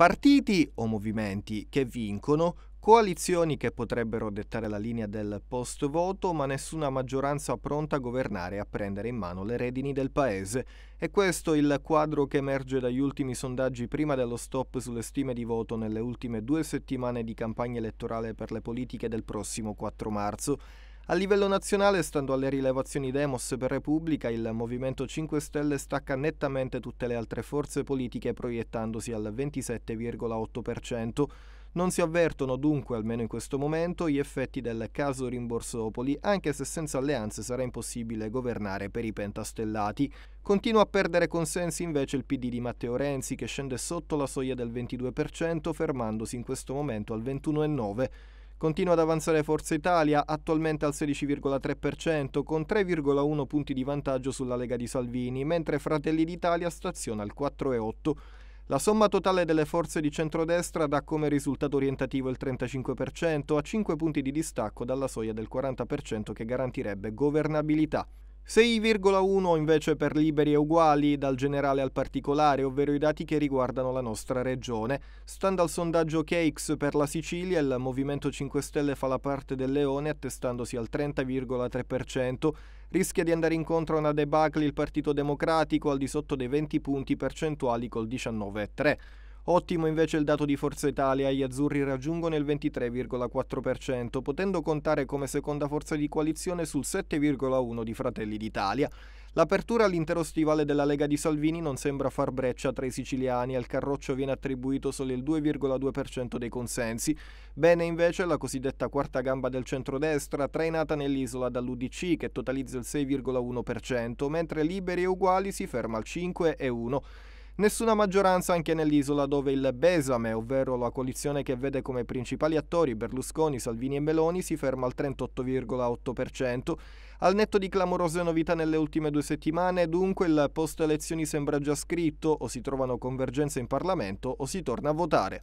Partiti o movimenti che vincono, coalizioni che potrebbero dettare la linea del post-voto, ma nessuna maggioranza pronta a governare e a prendere in mano le redini del Paese. E questo il quadro che emerge dagli ultimi sondaggi prima dello stop sulle stime di voto nelle ultime due settimane di campagna elettorale per le politiche del prossimo 4 marzo. A livello nazionale, stando alle rilevazioni Demos per Repubblica, il Movimento 5 Stelle stacca nettamente tutte le altre forze politiche proiettandosi al 27,8%. Non si avvertono dunque, almeno in questo momento, gli effetti del caso Rimborsopoli, anche se senza alleanze sarà impossibile governare per i pentastellati. Continua a perdere consensi invece il PD di Matteo Renzi, che scende sotto la soglia del 22%, fermandosi in questo momento al 21,9%. Continua ad avanzare Forza Italia, attualmente al 16,3%, con 3,1 punti di vantaggio sulla Lega di Salvini, mentre Fratelli d'Italia staziona al 4,8%. La somma totale delle forze di centrodestra dà come risultato orientativo il 35%, a 5 punti di distacco dalla soglia del 40% che garantirebbe governabilità. 6,1 invece per liberi e uguali dal generale al particolare, ovvero i dati che riguardano la nostra regione. Stando al sondaggio Cakes per la Sicilia, il Movimento 5 Stelle fa la parte del leone attestandosi al 30,3%. Rischia di andare incontro a una debacle il Partito Democratico al di sotto dei 20 punti percentuali col 19,3%. Ottimo invece il dato di Forza Italia, gli azzurri raggiungono il 23,4%, potendo contare come seconda forza di coalizione sul 7,1% di Fratelli d'Italia. L'apertura all'intero stivale della Lega di Salvini non sembra far breccia tra i siciliani, al Carroccio viene attribuito solo il 2,2% dei consensi. Bene invece la cosiddetta quarta gamba del centrodestra, trainata nell'isola dall'UDC che totalizza il 6,1%, mentre Liberi e Uguali si ferma al 5,1%. Nessuna maggioranza anche nell'isola dove il Besame, ovvero la coalizione che vede come principali attori Berlusconi, Salvini e Meloni, si ferma al 38,8%. Al netto di clamorose novità nelle ultime due settimane, dunque il post elezioni sembra già scritto, o si trovano convergenze in Parlamento o si torna a votare.